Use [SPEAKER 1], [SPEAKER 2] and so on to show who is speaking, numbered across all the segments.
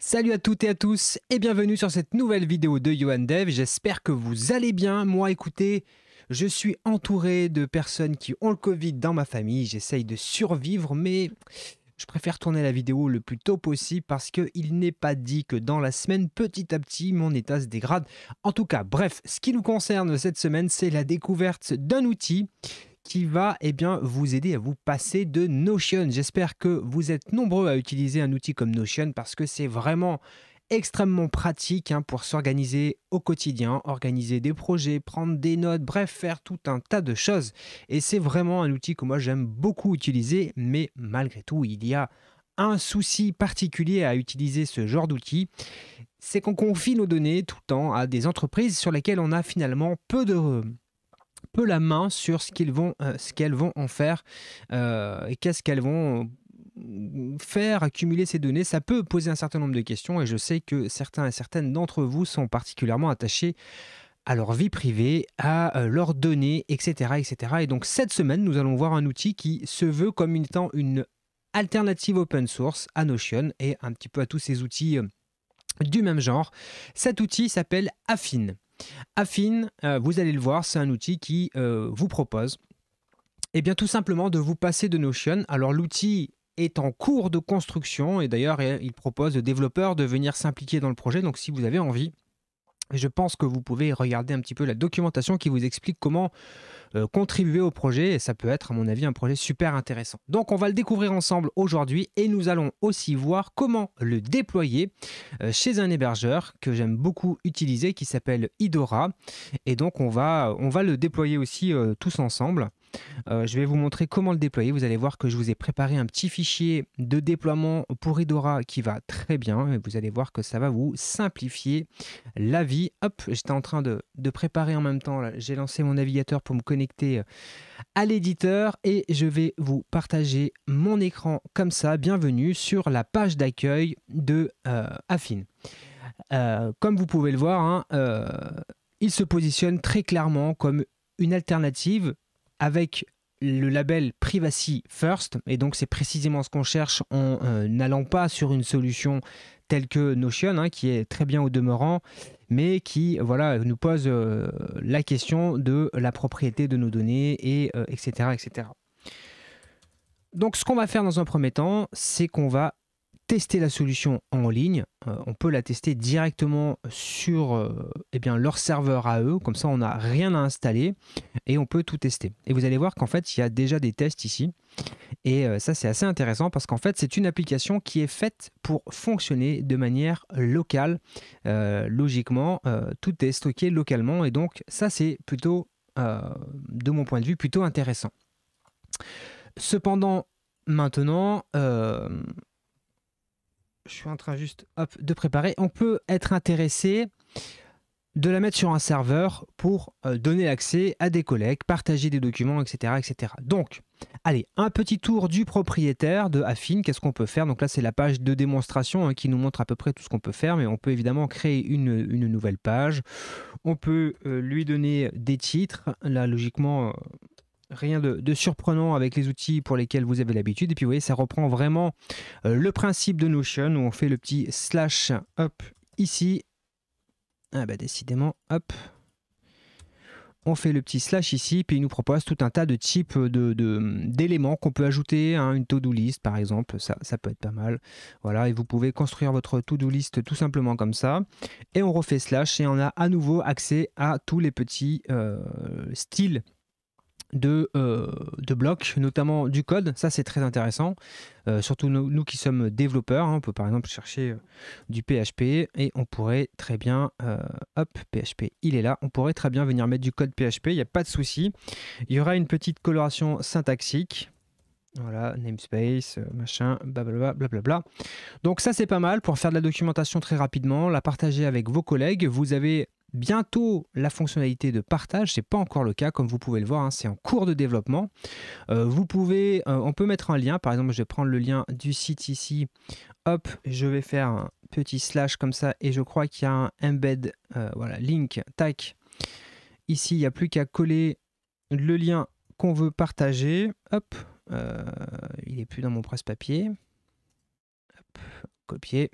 [SPEAKER 1] Salut à toutes et à tous et bienvenue sur cette nouvelle vidéo de Johan Dev. J'espère que vous allez bien. Moi, écoutez, je suis entouré de personnes qui ont le Covid dans ma famille. J'essaye de survivre, mais je préfère tourner la vidéo le plus tôt possible parce qu'il n'est pas dit que dans la semaine, petit à petit, mon état se dégrade. En tout cas, bref, ce qui nous concerne cette semaine, c'est la découverte d'un outil qui va eh bien, vous aider à vous passer de Notion. J'espère que vous êtes nombreux à utiliser un outil comme Notion parce que c'est vraiment extrêmement pratique hein, pour s'organiser au quotidien, organiser des projets, prendre des notes, bref, faire tout un tas de choses. Et c'est vraiment un outil que moi j'aime beaucoup utiliser, mais malgré tout, il y a un souci particulier à utiliser ce genre d'outil, c'est qu'on confie nos données tout le temps à des entreprises sur lesquelles on a finalement peu de peu la main sur ce euh, qu'elles vont, vont en faire euh, et qu'est-ce qu'elles vont faire accumuler ces données, ça peut poser un certain nombre de questions et je sais que certains et certaines d'entre vous sont particulièrement attachés à leur vie privée, à euh, leurs données, etc., etc. Et donc cette semaine, nous allons voir un outil qui se veut comme étant une alternative open source à Notion et un petit peu à tous ces outils du même genre. Cet outil s'appelle Affine. Affine, euh, vous allez le voir, c'est un outil qui euh, vous propose et eh bien, tout simplement de vous passer de Notion. Alors, l'outil est en cours de construction et d'ailleurs, il propose aux développeurs de venir s'impliquer dans le projet. Donc, si vous avez envie, je pense que vous pouvez regarder un petit peu la documentation qui vous explique comment euh, contribuer au projet et ça peut être à mon avis un projet super intéressant. Donc on va le découvrir ensemble aujourd'hui et nous allons aussi voir comment le déployer euh, chez un hébergeur que j'aime beaucoup utiliser qui s'appelle Idora et donc on va, on va le déployer aussi euh, tous ensemble. Euh, je vais vous montrer comment le déployer. Vous allez voir que je vous ai préparé un petit fichier de déploiement pour Idora qui va très bien. Et vous allez voir que ça va vous simplifier la vie. Hop, j'étais en train de, préparer en même temps. J'ai lancé mon navigateur pour me connecter euh, à l'éditeur et je vais vous partager mon écran comme ça. Bienvenue sur la page d'accueil de euh, Affine. comme vous pouvez le voir, hein, il se positionne très clairement comme une alternative avec le label Privacy First, et donc c'est précisément ce qu'on cherche en euh, n'allant pas sur une solution telle que Notion, hein, qui est très bien au demeurant, mais qui voilà, nous pose euh, la question de la propriété de nos données, et, etc., euh, etc. Donc ce qu'on va faire dans un premier temps, c'est qu'on va tester la solution en ligne. Euh, on peut la tester directement sur euh, eh bien, leur serveur à eux. Comme ça, on n'a rien à installer et on peut tout tester. Et vous allez voir qu'en fait, il y a déjà des tests ici. Et euh, ça, c'est assez intéressant parce qu'en fait, c'est une application qui est faite pour fonctionner de manière locale. logiquement, tout est stocké localement. Et donc, ça, c'est plutôt, de mon point de vue, plutôt intéressant. Cependant, maintenant, je suis en train juste de préparer, on peut être intéressé de la mettre sur un serveur pour euh, donner accès à des collègues, partager des documents, etc. etc. Donc, allez, un petit tour du propriétaire de Affine, qu'est-ce qu'on peut faire Donc là, c'est la page de démonstration hein, qui nous montre à peu près tout ce qu'on peut faire, mais on peut évidemment créer une, nouvelle page. On peut euh, lui donner des titres. Là, logiquement, euh, rien de, surprenant avec les outils pour lesquels vous avez l'habitude. Et puis vous voyez, ça reprend vraiment euh, le principe de Notion où on fait le petit slash up ici. Ah bah décidément, hop. On fait le petit slash ici, puis il nous propose tout un tas de types d'éléments de, qu'on peut ajouter hein, une to-do list par exemple, ça, ça peut être pas mal. Voilà, et vous pouvez construire votre to-do list tout simplement comme ça. Et on refait slash et on a à nouveau accès à tous les petits euh, styles euh, de, blocs, notamment du code. Ça, c'est très intéressant. Euh, surtout nous, qui sommes développeurs. Hein, on peut par exemple chercher euh, du PHP et on pourrait très bien. hop, PHP, il est là. On pourrait très bien venir mettre du code PHP. Il n'y a pas de souci. Il y aura une petite coloration syntaxique. Voilà, namespace, machin, blablabla, blablabla. Donc ça c'est pas mal pour faire de la documentation très rapidement, la partager avec vos collègues. Vous avez bientôt la fonctionnalité de partage. C'est pas encore le cas, comme vous pouvez le voir, hein, c'est en cours de développement. Euh, vous pouvez, euh, on peut mettre un lien. Par exemple, je vais prendre le lien du site ici. Hop, je vais faire un petit slash comme ça, et je crois qu'il y a un embed, euh, voilà, link, tac. Ici, il n'y a plus qu'à coller le lien qu'on veut partager. Hop, il n'est plus dans mon presse-papier. copier.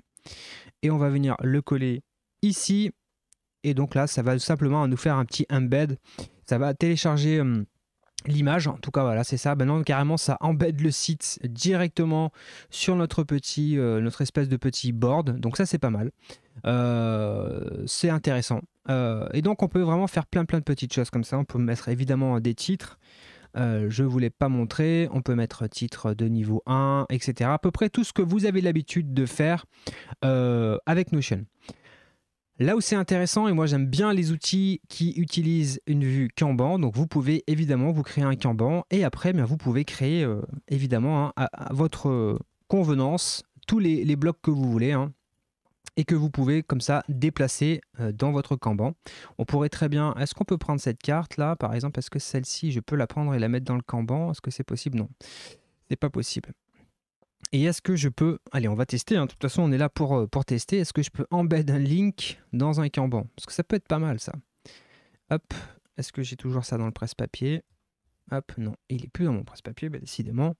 [SPEAKER 1] Et on va venir le coller ici et donc là, ça va simplement nous faire un petit embed. Ça va télécharger euh, l'image. En tout cas, voilà, c'est ça. Maintenant, carrément, ça embed le site directement sur notre petit, euh, notre espèce de petit board. Donc ça, c'est pas mal. Euh, c'est intéressant. et donc, on peut vraiment faire plein, plein de petites choses comme ça. On peut mettre évidemment des titres. je ne vous l'ai pas montré. On peut mettre titre de niveau 1, etc. À peu près tout ce que vous avez l'habitude de faire avec Notion. Là où c'est intéressant, et moi j'aime bien les outils qui utilisent une vue Kanban, donc vous pouvez évidemment vous créer un Kanban et après eh bien, vous pouvez créer euh, évidemment hein, à, votre euh, convenance tous les, blocs que vous voulez. Hein, et que vous pouvez comme ça déplacer euh, dans votre Kanban. On pourrait très bien, est-ce qu'on peut prendre cette carte là par exemple, est-ce que celle-ci je peux la prendre et la mettre dans le Kanban Est-ce que c'est possible Non, c'est pas possible. Et est-ce que je peux... Allez, on va tester. Hein. De toute façon, on est là pour, euh, pour tester. Est-ce que je peux embed un link dans un Kanban Parce que ça peut être pas mal, ça. Hop. Est-ce que j'ai toujours ça dans le presse-papier Hop, non, il n'est plus dans mon presse-papier, bah, décidément.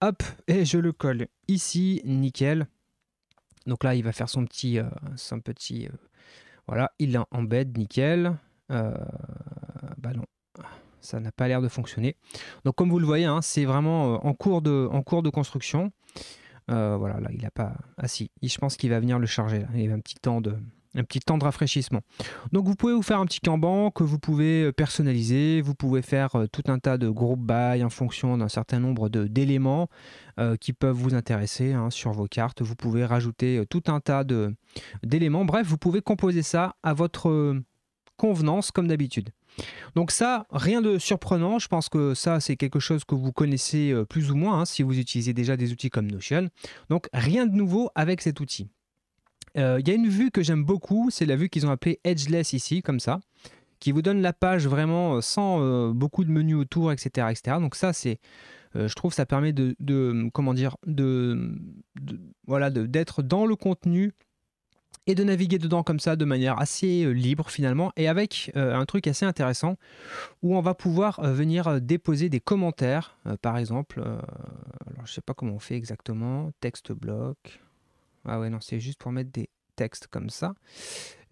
[SPEAKER 1] Hop, et je le colle ici, nickel. Donc là, il va faire son petit... Euh, son petit euh, voilà, il l'a embed, nickel. bah non, ça n'a pas l'air de fonctionner. Donc comme vous le voyez, hein, c'est vraiment en cours, de, en cours de construction. Euh, voilà, là, il n'a pas. Ah si, je pense qu'il va venir le charger. Il y a un petit temps de. Un petit temps de rafraîchissement. Donc vous pouvez vous faire un petit camban que vous pouvez euh, personnaliser, vous pouvez faire euh, tout un tas de groupes bail en fonction d'un certain nombre d'éléments qui peuvent vous intéresser hein, sur vos cartes. Vous pouvez rajouter tout un tas d'éléments. Bref, vous pouvez composer ça à votre convenance comme d'habitude. Donc ça, rien de surprenant, je pense que ça c'est quelque chose que vous connaissez euh, plus ou moins hein, si vous utilisez déjà des outils comme Notion. Donc rien de nouveau avec cet outil. Euh, il y a une vue que j'aime beaucoup, c'est la vue qu'ils ont appelée Edgeless ici, comme ça, qui vous donne la page vraiment euh, sans beaucoup de menus autour, etc. etc. Donc ça c'est... je trouve ça permet de, comment dire de voilà d'être dans le contenu et de naviguer dedans comme ça de manière assez euh, libre finalement et avec euh, un truc assez intéressant où on va pouvoir euh, venir déposer des commentaires par exemple alors je sais pas comment on fait exactement texte bloc ah ouais non c'est juste pour mettre des texte comme ça.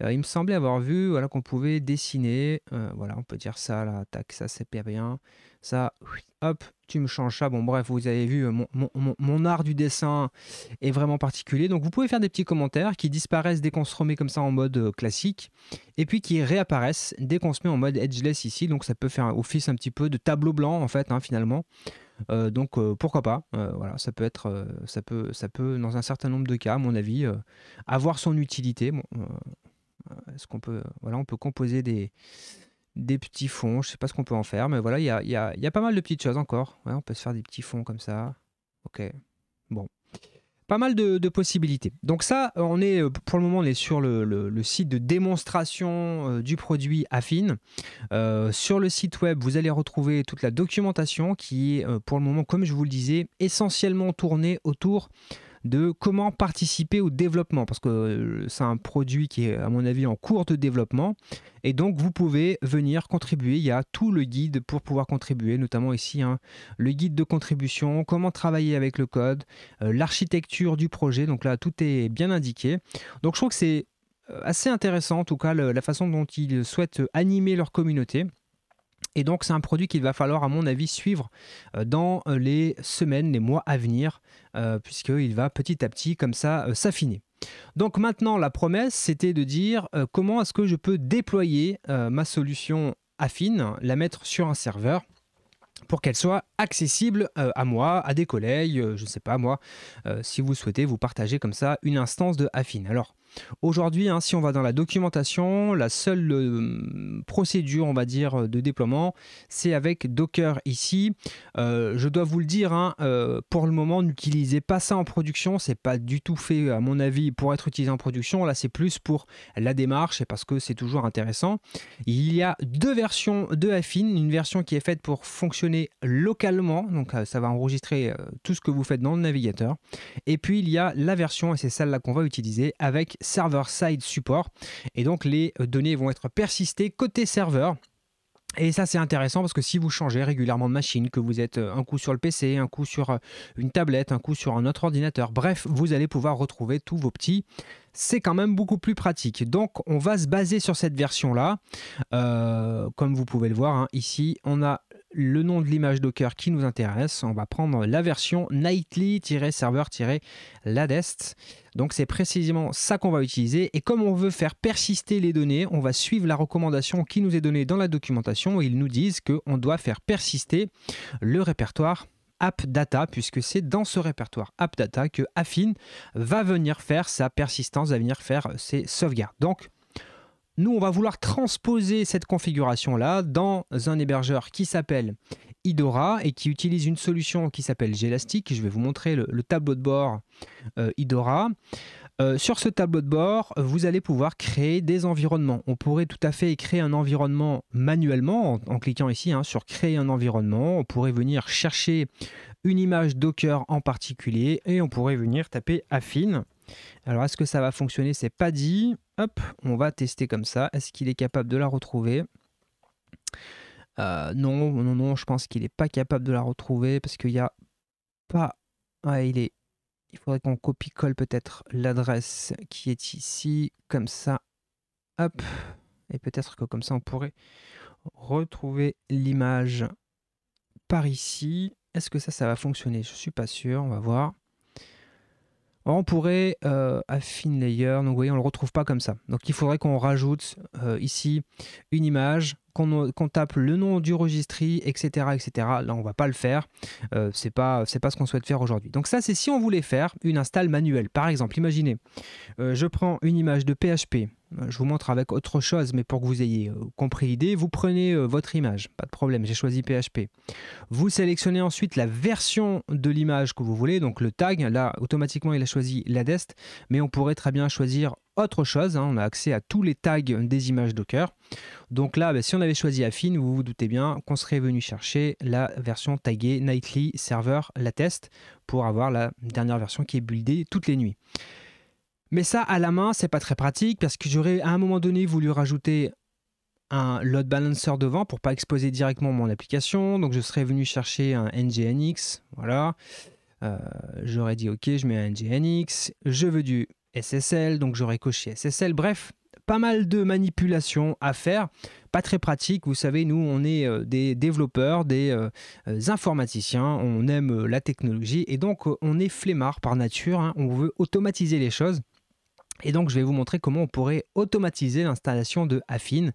[SPEAKER 1] Euh, il me semblait avoir vu voilà, qu'on pouvait dessiner, euh, voilà, on peut dire ça, là, tac, ça c'est pas bien, ça, hop, tu me changes ça. Bon, bref, vous avez vu, euh, mon, art du dessin est vraiment particulier. Donc, vous pouvez faire des petits commentaires qui disparaissent dès qu'on se remet comme ça en mode classique, et puis qui réapparaissent dès qu'on se met en mode edgeless ici. Donc, ça peut faire office un petit peu de tableau blanc, en fait, hein, finalement. Euh, donc euh, pourquoi pas euh, Voilà, ça peut être, ça peut, ça peut dans un certain nombre de cas, à mon avis, avoir son utilité. qu'on peut, on peut composer des des petits fonds. Je sais pas ce qu'on peut en faire, mais voilà, il y a, y, pas mal de petites choses encore. on peut se faire des petits fonds comme ça. Ok pas mal de, possibilités. Donc ça, on est euh, pour le moment, on est sur le, site de démonstration euh, du produit Affine. Euh, sur le site web, vous allez retrouver toute la documentation qui est pour le moment, comme je vous le disais, essentiellement tournée autour de comment participer au développement, parce que euh, c'est un produit qui est à mon avis en cours de développement, et donc vous pouvez venir contribuer, il y a tout le guide pour pouvoir contribuer, notamment ici hein. le guide de contribution, comment travailler avec le code, euh, l'architecture du projet, donc là tout est bien indiqué. Donc je trouve que c'est euh, assez intéressant en tout cas la façon dont ils souhaitent animer leur communauté. Et donc c'est un produit qu'il va falloir à mon avis suivre euh, dans euh, les semaines, les mois à venir, euh, puisqu'il va petit à petit comme ça s'affiner. Donc maintenant la promesse c'était de dire comment est-ce que je peux déployer ma solution affine, la mettre sur un serveur pour qu'elle soit accessible à moi, à des collègues, je ne sais pas moi, si vous souhaitez vous partager comme ça une instance de Affine. Alors, Aujourd'hui, hein, si on va dans la documentation, la seule euh, procédure, on va dire, euh, de déploiement, c'est avec Docker ici. Euh, je dois vous le dire, hein, pour le moment, n'utilisez pas ça en production. C'est pas du tout fait, à mon avis, pour être utilisé en production. Là, c'est plus pour la démarche et parce que c'est toujours intéressant. Il y a deux versions de Affine. Une version qui est faite pour fonctionner localement, donc ça va enregistrer tout ce que vous faites dans le navigateur. Et puis, il y a la version, et c'est celle-là qu'on va utiliser avec server-side support. Et donc les euh, données vont être persistées côté serveur. Et ça c'est intéressant parce que si vous changez régulièrement de machine, que vous êtes euh, un coup sur le PC, un coup sur euh, une tablette, un coup sur un autre ordinateur, bref, vous allez pouvoir retrouver tous vos petits c'est quand même beaucoup plus pratique. Donc on va se baser sur cette version-là. comme vous pouvez le voir, hein, ici on a le nom de l'image Docker qui nous intéresse. On va prendre la version nightly-server-ladest. Donc c'est précisément ça qu'on va utiliser. Et comme on veut faire persister les données, on va suivre la recommandation qui nous est donnée dans la documentation. Ils nous disent qu'on doit faire persister le répertoire AppData puisque c'est dans ce répertoire AppData que Affine va venir faire sa persistance, va venir faire ses sauvegardes. Donc nous, on va vouloir transposer cette configuration-là dans un hébergeur qui s'appelle Idora et qui utilise une solution qui s'appelle Gelastic. Je vais vous montrer le, tableau de bord euh, Idora. Euh, sur ce tableau de bord, vous allez pouvoir créer des environnements. On pourrait tout à fait créer un environnement manuellement en, cliquant ici hein, sur créer un environnement. On pourrait venir chercher une image Docker en particulier et on pourrait venir taper affine. Alors est-ce que ça va fonctionner C'est pas dit on va tester comme ça. Est-ce qu'il est capable de la retrouver euh, Non, non, non, je pense qu'il n'est pas capable de la retrouver parce qu'il n'y a pas... il est... Il faudrait qu'on copie-colle peut-être l'adresse qui est ici, comme ça. Hop. Et peut-être que comme ça, on pourrait retrouver l'image par ici. Est-ce que ça, ça va fonctionner Je suis pas sûr, on va voir on pourrait, affiner euh, affine layer, donc vous voyez, on ne le retrouve pas comme ça. Donc il faudrait qu'on rajoute euh, ici une image, qu'on tape le nom du registry, etc. etc. Là, on ne va pas le faire. Euh, ce n'est pas, pas ce qu'on souhaite faire aujourd'hui. Donc ça, c'est si on voulait faire une install manuelle. Par exemple, imaginez, je prends une image de PHP euh, je vous montre avec autre chose, mais pour que vous ayez euh, compris l'idée, vous prenez euh, votre image, pas de problème, j'ai choisi PHP. Vous sélectionnez ensuite la version de l'image que vous voulez, donc le tag, là automatiquement il a choisi la dest, mais on pourrait très bien choisir autre chose, hein. on a accès à tous les tags des images Docker. Donc là, ben, si on avait choisi Affine, vous vous doutez bien qu'on serait venu chercher la version taguée Nightly Server, la test, pour avoir la dernière version qui est buildée toutes les nuits. Mais ça, à la main, c'est pas très pratique parce que j'aurais à un moment donné voulu rajouter un load balancer devant pour pas exposer directement mon application. Donc je serais venu chercher un NGNX. Voilà. Euh, j'aurais dit OK, je mets un NGNX. Je veux du SSL, donc j'aurais coché SSL. Bref, pas mal de manipulations à faire. Pas très pratique. Vous savez, nous, on est euh, des développeurs, des euh, informaticiens. On aime la technologie et donc on est flemmard par nature. Hein. On veut automatiser les choses. Et donc, je vais vous montrer comment on pourrait automatiser l'installation de Affine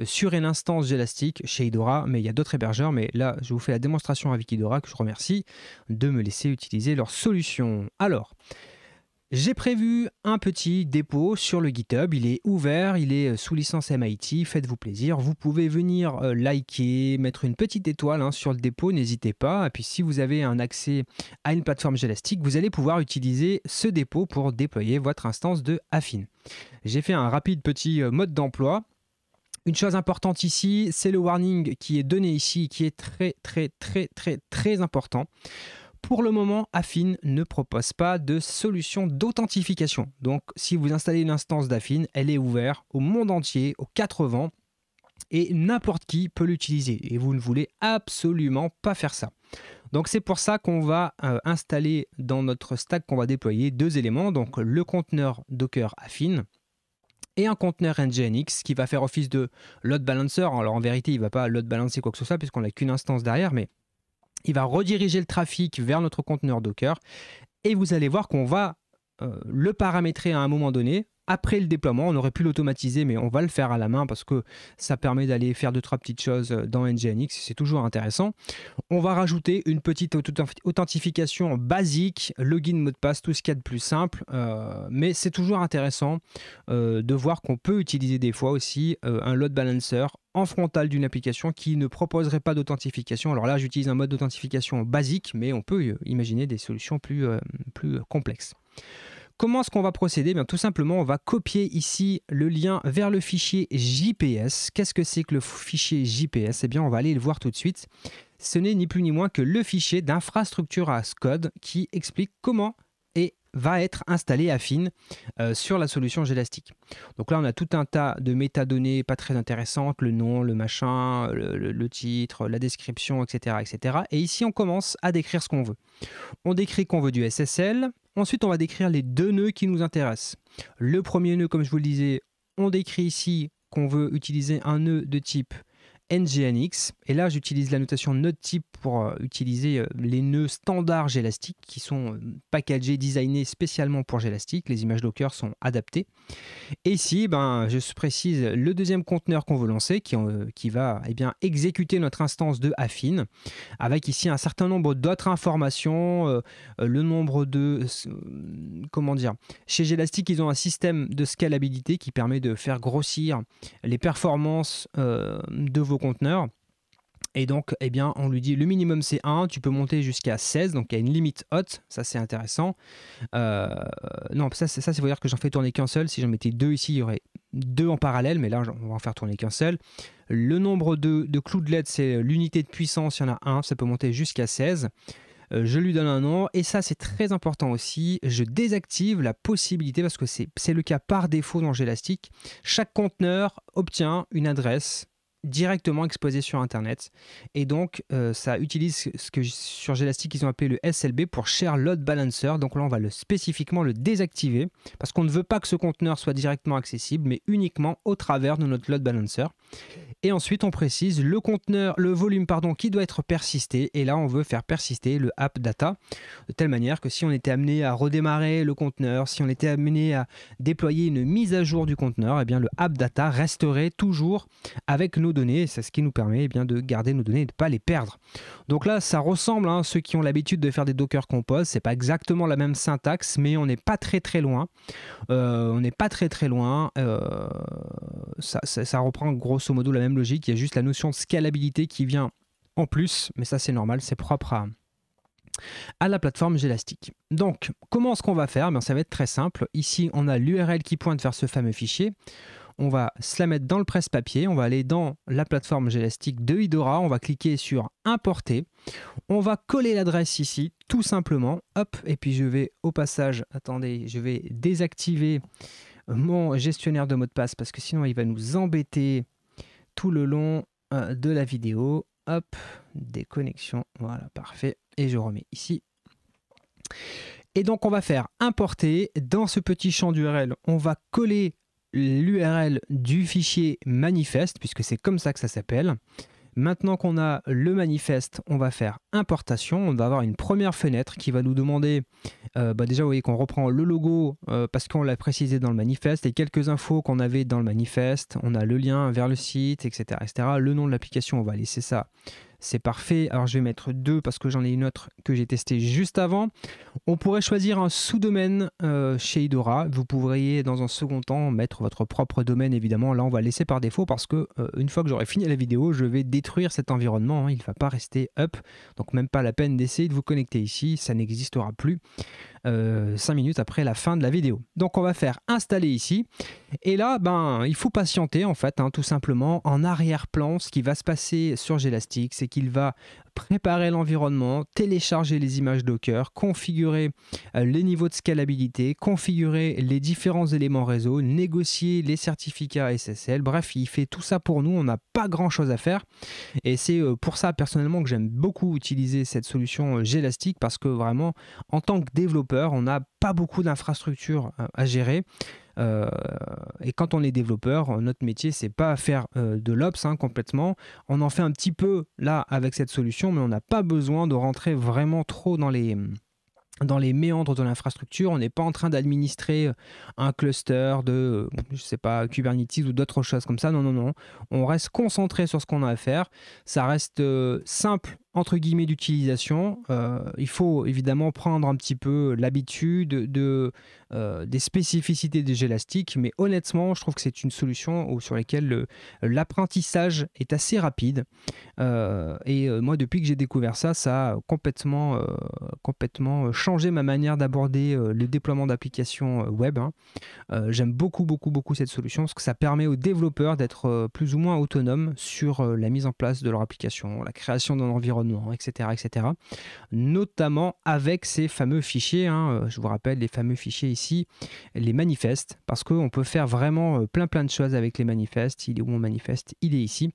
[SPEAKER 1] euh, sur une instance Elastic chez Idora, mais il y a d'autres hébergeurs, mais là, je vous fais la démonstration avec Idora, que je remercie de me laisser utiliser leur solution. Alors, j'ai prévu un petit dépôt sur le GitHub. Il est ouvert, il est euh, sous licence MIT. Faites-vous plaisir. Vous pouvez venir euh, liker, mettre une petite étoile hein, sur le dépôt. N'hésitez pas. Et puis, si vous avez un accès à une plateforme gélastique vous allez pouvoir utiliser ce dépôt pour déployer votre instance de Affine. J'ai fait un rapide petit euh, mode d'emploi. Une chose importante ici, c'est le warning qui est donné ici, qui est très, très, très, très, très important pour le moment, Affine ne propose pas de solution d'authentification. Donc, si vous installez une instance d'Affine, elle est ouverte au monde entier, aux quatre vents, et n'importe qui peut l'utiliser. Et vous ne voulez absolument pas faire ça. Donc c'est pour ça qu'on va euh, installer dans notre stack qu'on va déployer deux éléments, donc le conteneur Docker Affine et un conteneur Nginx qui va faire office de load balancer. Alors en vérité, il ne va pas load balancer quoi que ce soit puisqu'on n'a qu'une instance derrière, mais il va rediriger le trafic vers notre conteneur Docker et vous allez voir qu'on va euh, le paramétrer à un moment donné après le déploiement. On aurait pu l'automatiser, mais on va le faire à la main parce que ça permet d'aller faire deux, trois petites choses euh, dans NGINX. C'est toujours intéressant. On va rajouter une petite authentification basique, login, mot de passe, tout ce qu'il y a de plus simple. Euh, mais c'est toujours intéressant euh, de voir qu'on peut utiliser des fois aussi un load balancer en frontal d'une application qui ne proposerait pas d'authentification. Alors là, j'utilise un mode d'authentification basique, mais on peut imaginer des solutions plus complexes. Comment est-ce qu'on va procéder eh Bien, Tout simplement, on va copier ici le lien vers le fichier JPS. Qu'est-ce que c'est que le fichier JPS Eh bien, on va aller le voir tout de suite. Ce n'est ni plus ni moins que le fichier d'infrastructure à code qui explique comment et va être installé Affine euh, sur la solution Gélastique. Donc là, on a tout un tas de métadonnées pas très intéressantes, le nom, le machin, le, le titre, la description, etc., etc. Et ici, on commence à décrire ce qu'on veut. On décrit qu'on veut du SSL, Ensuite, on va décrire les deux nœuds qui nous intéressent. Le premier nœud, comme je vous le disais, on décrit ici qu'on veut utiliser un nœud de type NGNX. Et là, j'utilise la notation node type pour euh, utiliser euh, les nœuds standards Gelastic qui sont euh, packagés, designés spécialement pour Gélastique. Les images Docker sont adaptées. Et ici, ben, je précise le deuxième conteneur qu'on veut lancer qui, qui va eh bien, exécuter notre instance de Affine avec ici un certain nombre d'autres informations, le nombre de... comment dire Chez Gélastique, ils ont un système de scalabilité qui permet de faire grossir les performances de vos conteneur. Et donc, eh bien, on lui dit le minimum c'est 1, tu peux monter jusqu'à 16, donc il y a une limite haute, ça c'est intéressant. Euh, non, ça, c'est ça, veut dire que j'en fais tourner qu'un seul, si j'en mettais deux ici, il y aurait deux en parallèle, mais là on va en faire tourner qu'un seul. Le nombre de, de clous de LED, c'est l'unité de puissance, il y en a un, ça peut monter jusqu'à 16 euh, je lui donne un nom et ça c'est très important aussi, je désactive la possibilité parce que c'est le cas par défaut dans Gelastic, chaque conteneur obtient une adresse directement exposé sur Internet. Et donc, euh, ça utilise ce que sur Gelastic, ils ont appelé le SLB pour Share Load Balancer. Donc là, on va le, spécifiquement le désactiver parce qu'on ne veut pas que ce conteneur soit directement accessible, mais uniquement au travers de notre load balancer. Et ensuite, on précise le conteneur, le volume pardon, qui doit être persisté. Et là, on veut faire persister le app data de telle manière que si on était amené à redémarrer le conteneur, si on était amené à déployer une mise à jour du conteneur, et eh bien le app data resterait toujours avec nos données. C'est ce qui nous permet eh bien, de garder nos données et de ne pas les perdre. Donc là, ça ressemble à hein, ceux qui ont l'habitude de faire des Docker Compose. C'est pas exactement la même syntaxe, mais on n'est pas très très loin. Euh, on n'est pas très très loin. Euh, ça, reprend grosso modo la même logique. Il y a juste la notion de scalabilité qui vient en plus, mais ça c'est normal, c'est propre à, à la plateforme Gélastique Donc, comment est-ce qu'on va faire eh Ça va être très simple. Ici, on a l'URL qui pointe vers ce fameux fichier. On va se la mettre dans le presse-papier, on va aller dans la plateforme Gélastique de Idora, on va cliquer sur Importer, on va coller l'adresse ici, tout simplement, hop, et puis je vais au passage, attendez, je vais désactiver mon gestionnaire de mot de passe parce que sinon il va nous embêter tout le long euh, de la vidéo. Hop, déconnexion, voilà, parfait. Et je remets ici. Et donc on va faire importer. Dans ce petit champ d'URL, on va coller l'URL du fichier manifeste, puisque c'est comme ça que ça s'appelle. Maintenant qu'on a le manifeste, on va faire importation. On va avoir une première fenêtre qui va nous demander, euh, bah déjà vous voyez qu'on reprend le logo euh, parce qu'on l'a précisé dans le manifeste et quelques infos qu'on avait dans le manifeste. On a le lien vers le site, etc. etc. Le nom de l'application, on va laisser ça c'est parfait. Alors je vais mettre deux parce que j'en ai une autre que j'ai testée juste avant. On pourrait choisir un sous-domaine euh, chez Idora. Vous pourriez dans un second temps mettre votre propre domaine évidemment. Là on va laisser par défaut parce que euh, une fois que j'aurai fini la vidéo, je vais détruire cet environnement. Hein. Il ne va pas rester up. Donc même pas la peine d'essayer de vous connecter ici, ça n'existera plus. Euh, cinq 5 minutes après la fin de la vidéo. Donc on va faire installer ici. Et là, ben, il faut patienter en fait, hein, tout simplement, en arrière-plan. Ce qui va se passer sur Gelastic, c'est qu'il va préparer l'environnement, télécharger les images Docker, configurer euh, les niveaux de scalabilité, configurer les différents éléments réseau, négocier les certificats SSL. Bref, il fait tout ça pour nous, on n'a pas grand-chose à faire. Et c'est euh, pour ça personnellement que j'aime beaucoup utiliser cette solution euh, gélastique parce que vraiment, en tant que développeur, on n'a pas beaucoup d'infrastructures à gérer. Euh, et quand on est développeur, notre métier, c'est pas faire euh, de l'ops hein, complètement. On en fait un petit peu là avec cette solution, mais on n'a pas besoin de rentrer vraiment trop dans les dans les méandres de l'infrastructure, on n'est pas en train d'administrer euh, un cluster de, je sais pas, Kubernetes ou d'autres choses comme ça. Non, non, non. On reste concentré sur ce qu'on a à faire. Ça reste simple entre guillemets d'utilisation. Euh, il faut évidemment prendre un petit peu l'habitude de, euh, des spécificités des gélastiques, mais honnêtement, je trouve que c'est une solution sur laquelle l'apprentissage est assez rapide. Euh, et moi, depuis que j'ai découvert ça, ça a complètement, complètement changé ma manière d'aborder le déploiement d'applications web. Hein. J'aime beaucoup, beaucoup, beaucoup cette solution parce que ça permet aux développeurs d'être plus ou moins autonomes sur la mise en place de leur application, la création d'un environnement etc., etc. Notamment avec ces fameux fichiers, hein, euh, je vous rappelle les fameux fichiers ici, les manifestes, parce qu'on peut faire vraiment euh, plein plein de choses avec les manifestes. Il est où mon manifeste Il est ici.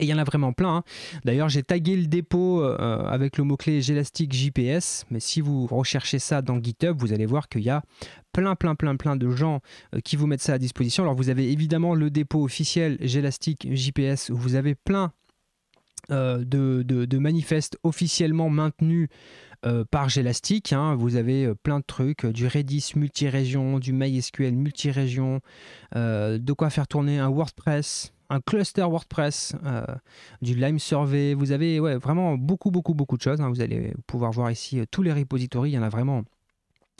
[SPEAKER 1] Et il y en a vraiment plein. Hein. D'ailleurs, j'ai tagué le dépôt euh, avec le mot-clé Gélastique JPS. Mais si vous recherchez ça dans GitHub, vous allez voir qu'il y a plein, plein, plein, plein de gens qui vous mettent ça à disposition. Alors, vous avez évidemment le dépôt officiel Gélastique JPS où vous avez plein euh, de, de, manifestes officiellement maintenus euh, par Gelastic. Hein. Vous avez euh, plein de trucs, du Redis multirégion, du MySQL multirégion, de quoi faire tourner un WordPress, un cluster WordPress, du Lime Survey. Vous avez ouais, vraiment beaucoup, beaucoup, beaucoup de choses. Hein. Vous allez pouvoir voir ici tous les repositories. Il y en a vraiment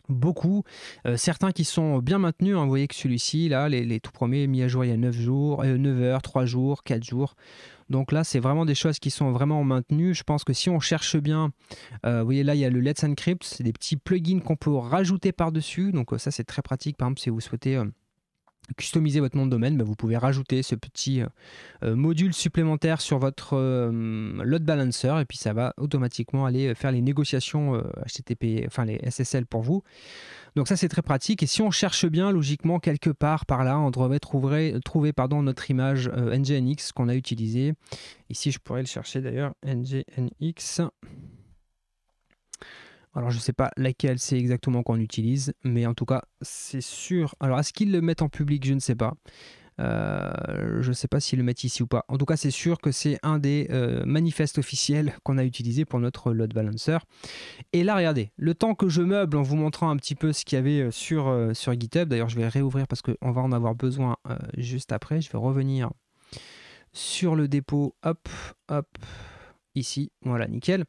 [SPEAKER 1] beaucoup. Euh, certains qui sont bien maintenus, hein, vous voyez que celui-ci, là, les, tout premiers mis à jour il y a 9 jours, 9 euh, heures, 3 jours, 4 jours. Donc là, c'est vraiment des choses qui sont vraiment maintenues. Je pense que si on cherche bien, euh, vous voyez là, il y a le Let's Encrypt, c'est des petits plugins qu'on peut rajouter par-dessus. Donc ça, c'est très pratique, par exemple, si vous souhaitez customiser votre nom de domaine, bah, vous pouvez rajouter ce petit euh, euh, module supplémentaire sur votre euh, load balancer et puis ça va automatiquement aller faire les négociations HTTP, enfin les SSL pour vous. Donc ça c'est très pratique et si on cherche bien logiquement quelque part par là, on devrait trouver, notre image NGNX qu'on a utilisée. Ici je pourrais le chercher d'ailleurs, NGNX. Alors je ne sais pas laquelle c'est exactement qu'on utilise, mais en tout cas c'est sûr. Alors est-ce qu'ils le mettent en public Je ne sais pas. Euh, je ne sais pas s'ils le mettent ici ou pas. En tout cas, c'est sûr que c'est un des euh, manifestes officiels qu'on a utilisé pour notre load balancer. Et là, regardez, le temps que je meuble en vous montrant un petit peu ce qu'il y avait euh, sur, sur GitHub, d'ailleurs je vais réouvrir parce qu'on va en avoir besoin juste après, je vais revenir sur le dépôt, hop, hop, ici, voilà, nickel.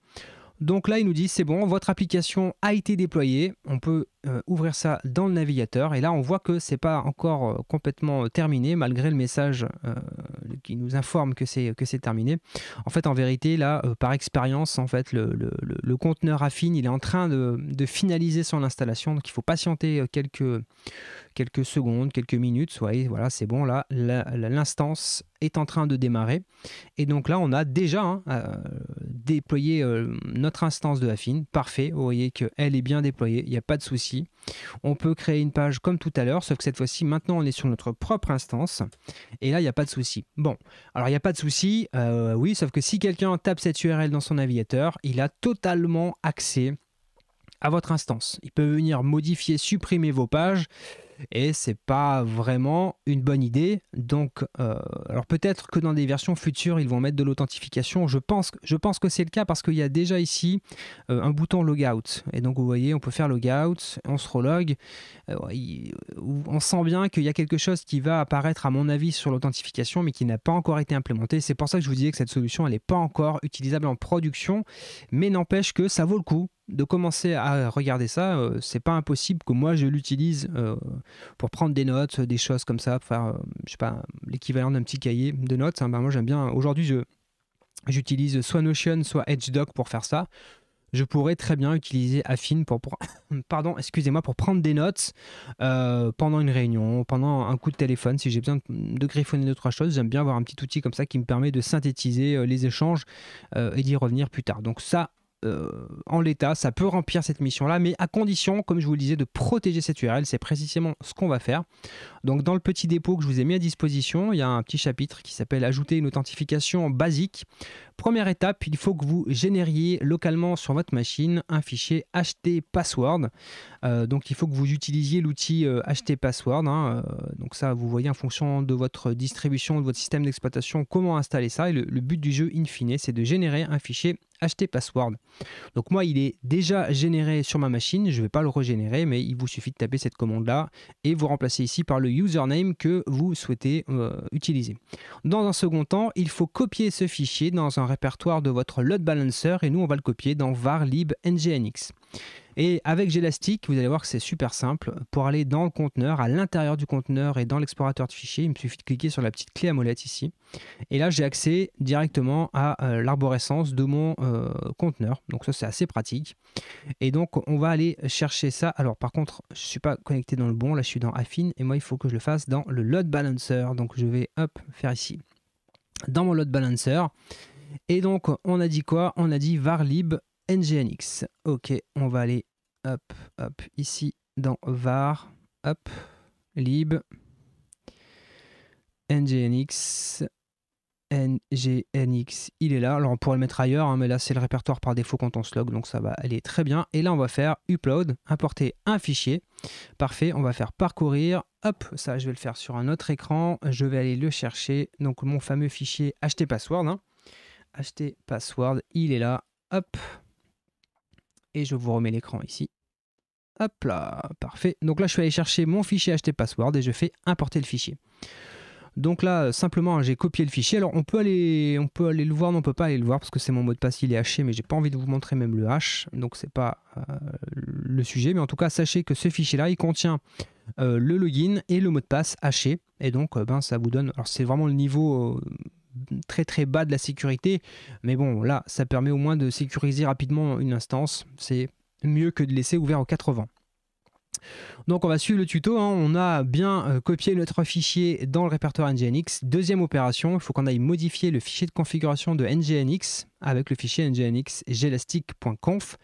[SPEAKER 1] Donc là, il nous dit c'est bon, votre application a été déployée. On peut euh, ouvrir ça dans le navigateur. Et là, on voit que c'est pas encore euh, complètement euh, terminé, malgré le message qui nous informe que c'est terminé. En fait, en vérité, là, par expérience, en fait, le, conteneur affine, il est en train de, de finaliser son installation. Donc, il faut patienter quelques quelques secondes, quelques minutes. Soyez, voilà, c'est bon, là, l'instance est en train de démarrer. Et donc là, on a déjà hein, euh, déployé euh, notre instance de Affine. Parfait, vous voyez qu'elle est bien déployée, il n'y a pas de souci. On peut créer une page comme tout à l'heure, sauf que cette fois-ci, maintenant, on est sur notre propre instance. Et là, il n'y a pas de souci. Bon, alors il n'y a pas de souci, euh, oui, sauf que si quelqu'un tape cette URL dans son navigateur, il a totalement accès à votre instance. Il peut venir modifier, supprimer vos pages et c'est pas vraiment une bonne idée. Donc, euh, alors peut-être que dans des versions futures, ils vont mettre de l'authentification. Je pense, je pense que c'est le cas parce qu'il y a déjà ici euh, un bouton logout. Et donc, vous voyez, on peut faire logout, on se relogue. Euh, on sent bien qu'il y a quelque chose qui va apparaître, à mon avis, sur l'authentification, mais qui n'a pas encore été implémenté. C'est pour ça que je vous disais que cette solution, elle n'est pas encore utilisable en production, mais n'empêche que ça vaut le coup de commencer à regarder ça, c'est pas impossible que moi je l'utilise pour prendre des notes, euh, des choses comme ça, faire, euh, je sais pas, l'équivalent d'un petit cahier de notes. Hein. Ben, moi, j'aime bien. Euh, aujourd'hui, je, j'utilise soit Notion, soit EdgeDoc pour faire ça. Je pourrais très bien utiliser Affine pour, pardon, excusez-moi, pour prendre des notes pendant une réunion, pendant un coup de téléphone. Si j'ai besoin de griffonner deux trois choses, j'aime bien avoir un petit outil comme ça qui me permet de synthétiser les échanges et d'y revenir plus tard. Donc ça, euh, en l'état, ça peut remplir cette mission-là, mais à condition, comme je vous le disais, de protéger cette URL. C'est précisément ce qu'on va faire. Donc dans le petit dépôt que je vous ai mis à disposition, il y a un petit chapitre qui s'appelle Ajouter une authentification basique. Première étape, il faut que vous génériez localement sur votre machine un fichier htpassword. Euh, donc il faut que vous utilisiez l'outil htpassword. Euh, hein, donc ça, vous voyez en fonction de votre distribution, de votre système d'exploitation, comment installer ça. Et le, le but du jeu in fine, c'est de générer un fichier acheter password. Donc moi, il est déjà généré sur ma machine, je ne vais pas le régénérer, mais il vous suffit de taper cette commande-là et vous remplacer ici par le username que vous souhaitez euh, utiliser. Dans un second temps, il faut copier ce fichier dans un répertoire de votre load balancer et nous, on va le copier dans var lib ngnx. Et avec Gelastic, vous allez voir que c'est super simple. Pour aller dans le conteneur, à l'intérieur du conteneur et dans l'explorateur de fichiers, il me suffit de cliquer sur la petite clé à molette ici. Et là, j'ai accès directement à euh, l'arborescence de mon euh, conteneur. Donc ça, c'est assez pratique. Et donc, on va aller chercher ça. Alors par contre, je ne suis pas connecté dans le bon. Là, je suis dans Affine. Et moi, il faut que je le fasse dans le load balancer. Donc je vais, hop, faire ici. Dans mon load balancer. Et donc, on a dit quoi On a dit varlib NGNX. Ok, on va aller hop, hop, ici dans var, hop, lib, NGNX, NGNX, il est là. Alors on pourrait le mettre ailleurs, hein, mais là c'est le répertoire par défaut quand on se log, donc ça va aller très bien. Et là on va faire upload, importer un fichier. Parfait, on va faire parcourir. Hop, ça je vais le faire sur un autre écran. Je vais aller le chercher. Donc mon fameux fichier password, Hein. password, il est là. Hop, et je vous remets l'écran ici. Hop là, parfait. Donc là, je suis allé chercher mon fichier password et je fais importer le fichier. Donc là, euh, simplement, hein, j'ai copié le fichier. Alors, on peut aller, on peut aller le voir, mais on peut pas aller le voir parce que c'est mon mot de passe, il est haché, mais j'ai pas envie de vous montrer même le hash, donc c'est pas euh, le sujet. Mais en tout cas, sachez que ce fichier-là, il contient euh, le login et le mot de passe haché, et donc ben ça vous donne. Alors c'est vraiment le niveau très très bas de la sécurité. Mais bon, là, ça permet au moins de sécuriser rapidement une instance. C'est mieux que de laisser ouvert aux 80. Donc on va suivre le tuto, hein. on a bien euh, copié notre fichier dans le répertoire NGNX. Deuxième opération, il faut qu'on aille modifier le fichier de configuration de NGNX avec le fichier ngnx gelastic.conf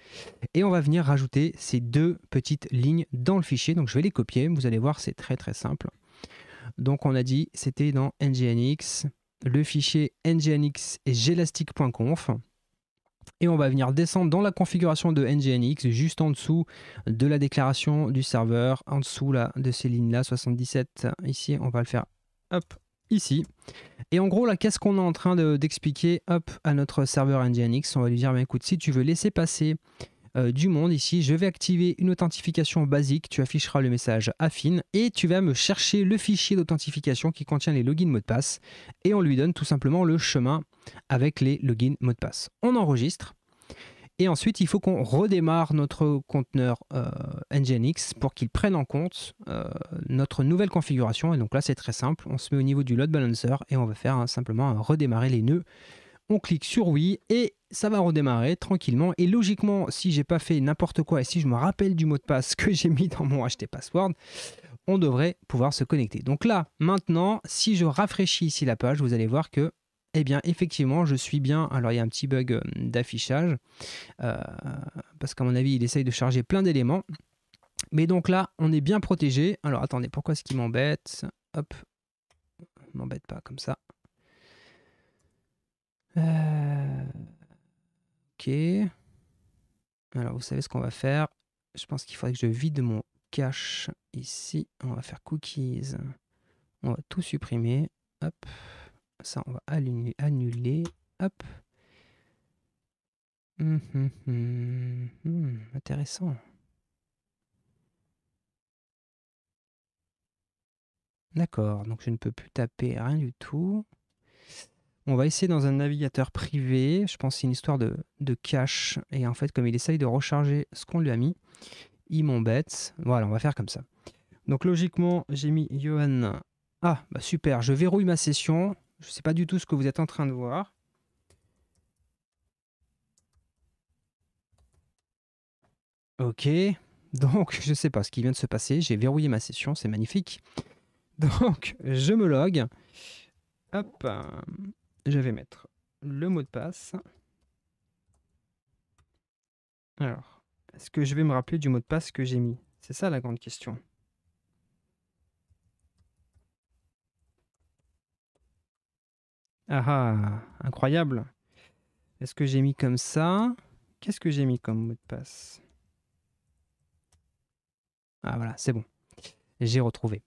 [SPEAKER 1] et on va venir rajouter ces deux petites lignes dans le fichier. Donc je vais les copier, vous allez voir c'est très très simple. Donc on a dit c'était dans ngnx le fichier nginx et gelastic.conf. Et on va venir descendre dans la configuration de nginx, juste en dessous de la déclaration du serveur, en dessous là, de ces lignes-là, 77, ici, on va le faire hop, ici. Et en gros, là, qu'est-ce qu'on est en train d'expliquer à notre serveur nginx On va lui dire, ben, écoute, si tu veux laisser passer euh, du monde ici. Je vais activer une authentification basique. Tu afficheras le message affine et tu vas me chercher le fichier d'authentification qui contient les logins mot de passe et on lui donne tout simplement le chemin avec les logins mot de passe. On enregistre. Et ensuite, il faut qu'on redémarre notre conteneur euh, Nginx pour qu'il prenne en compte euh, notre nouvelle configuration. Et donc là, c'est très simple. On se met au niveau du load balancer et on va faire hein, simplement redémarrer les nœuds. On clique sur oui et ça va redémarrer tranquillement. Et logiquement, si je n'ai pas fait n'importe quoi et si je me rappelle du mot de passe que j'ai mis dans mon HT Password, on devrait pouvoir se connecter. Donc là, maintenant, si je rafraîchis ici la page, vous allez voir que eh bien, effectivement, je suis bien. Alors, il y a un petit bug euh, d'affichage, euh, parce qu'à mon avis, il essaye de charger plein d'éléments. Mais donc là, on est bien protégé. Alors, attendez, pourquoi est-ce qu'il m'embête Hop, m'embête pas comme ça. Euh... Alors, vous savez ce qu'on va faire. Je pense qu'il faudrait que je vide mon cache ici. On va faire cookies. On va tout supprimer. Hop. Ça, on va annuler. Hop. Hum, hum, hum, intéressant. D'accord, donc je ne peux plus taper rien du tout. On va essayer dans un navigateur privé. Je pense c'est une histoire de, cache. Et en fait, comme il essaye de recharger ce qu'on lui a mis, il m'embête. Voilà, on va faire comme ça. Donc logiquement, j'ai mis Johan. Ah, bah super, je verrouille ma session. Je ne sais pas du tout ce que vous êtes en train de voir. Ok, donc je ne sais pas ce qui vient de se passer. J'ai verrouillé ma session, c'est magnifique. Donc je me log. Hop je vais mettre le mot de passe. Alors, est-ce que je vais me rappeler du mot de passe que j'ai mis C'est ça la grande question. Ah ah, incroyable. Est-ce que j'ai mis comme ça Qu'est-ce que j'ai mis comme mot de passe Ah voilà, c'est bon. J'ai retrouvé.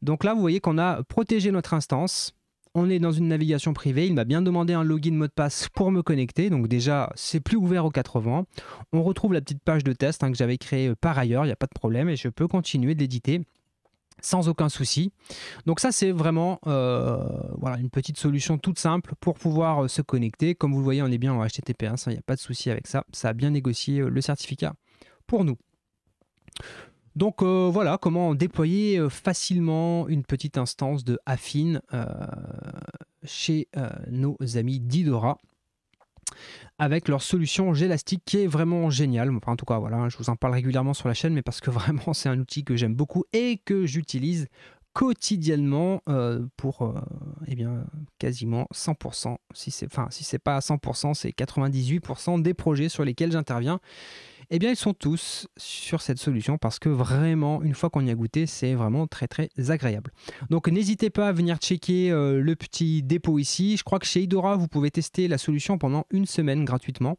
[SPEAKER 1] Donc là, vous voyez qu'on a protégé notre instance on est dans une navigation privée, il m'a bien demandé un login mot de passe pour me connecter, donc déjà c'est plus ouvert aux 80. On retrouve la petite page de test hein, que j'avais créée euh, par ailleurs, il n'y a pas de problème, et je peux continuer de l'éditer sans aucun souci. Donc ça c'est vraiment euh, voilà, une petite solution toute simple pour pouvoir euh, se connecter. Comme vous le voyez on est bien en HTTPS, il n'y a pas de souci avec ça, ça a bien négocié le certificat pour nous. Donc euh, voilà comment déployer euh, facilement une petite instance de Affine euh, chez nos amis d'Idora avec leur solution Gelastic qui est vraiment géniale. Enfin, en tout cas, voilà, hein, je vous en parle régulièrement sur la chaîne, mais parce que vraiment c'est un outil que j'aime beaucoup et que j'utilise quotidiennement pour eh bien, quasiment 100%. Si c'est, enfin, si c'est pas 100%, c'est 98% des projets sur lesquels j'interviens. Eh bien, ils sont tous sur cette solution parce que vraiment, une fois qu'on y a goûté, c'est vraiment très très agréable. Donc, n'hésitez pas à venir checker euh, le petit dépôt ici. Je crois que chez Idora, vous pouvez tester la solution pendant une semaine gratuitement.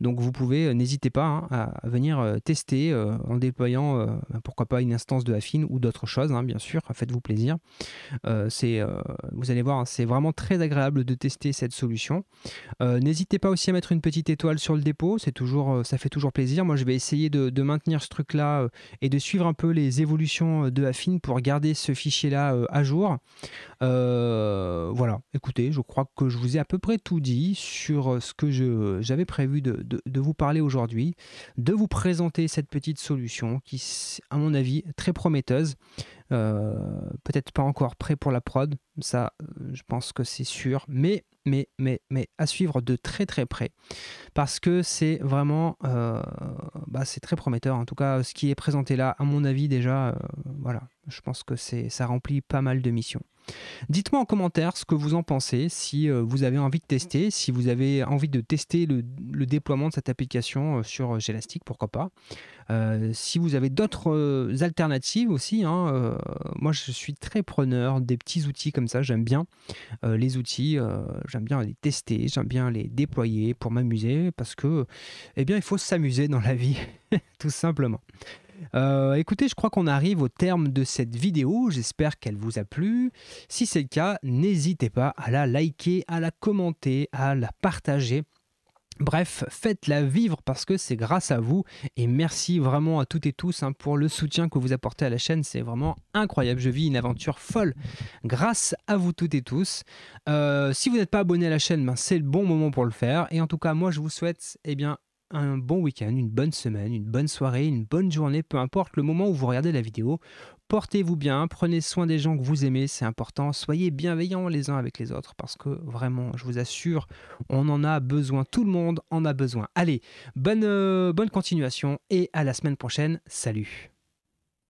[SPEAKER 1] Donc, vous pouvez, euh, n'hésitez pas hein, à venir euh, tester en déployant, bah, pourquoi pas, une instance de Affine ou d'autres choses, hein, bien sûr. Faites-vous plaisir. vous allez voir, hein, c'est vraiment très agréable de tester cette solution. n'hésitez pas aussi à mettre une petite étoile sur le dépôt. C'est toujours, ça fait toujours plaisir. Moi, je vais essayer de, maintenir ce truc-là euh, et de suivre un peu les évolutions euh, de Affine pour garder ce fichier-là euh, à jour. voilà, écoutez, je crois que je vous ai à peu près tout dit sur ce que j'avais prévu de, vous parler aujourd'hui, de vous présenter cette petite solution qui, à mon avis, est très prometteuse. Peut-être pas encore prêt pour la prod, ça, je pense que c'est sûr, mais mais, mais, mais à suivre de très très près. Parce que c'est vraiment, euh, bah, c'est très prometteur. En tout cas, ce qui est présenté là, à mon avis déjà, euh, voilà, je pense que c'est, ça remplit pas mal de missions. Dites-moi en commentaire ce que vous en pensez, si euh, vous avez envie de tester, mm. si vous avez envie de tester le, déploiement de cette application euh, sur euh, Gelastic, pourquoi pas. si vous avez d'autres alternatives aussi, hein, moi je suis très preneur des petits outils comme ça, j'aime bien les outils, j'aime bien les tester, j'aime bien les déployer pour m'amuser parce que, eh bien, il faut s'amuser dans la vie, tout simplement. Euh, écoutez, je crois qu'on arrive au terme de cette vidéo. J'espère qu'elle vous a plu. Si c'est le cas, n'hésitez pas à la liker, à la commenter, à la partager. Bref, faites-la vivre parce que c'est grâce à vous et merci vraiment à toutes et tous hein, pour le soutien que vous apportez à la chaîne, c'est vraiment incroyable, je vis une aventure folle grâce à vous toutes et tous. Euh, si vous n'êtes pas abonné à la chaîne, ben, c'est le bon moment pour le faire et en tout cas moi je vous souhaite eh bien, un bon week-end, une bonne semaine, une bonne soirée, une bonne journée, peu importe le moment où vous regardez la vidéo. Portez-vous bien, prenez soin des gens que vous aimez, c'est important. Soyez bienveillants les uns avec les autres parce que vraiment, je vous assure, on en a besoin. Tout le monde en a besoin. Allez, bonne, euh, bonne continuation et à la semaine prochaine. Salut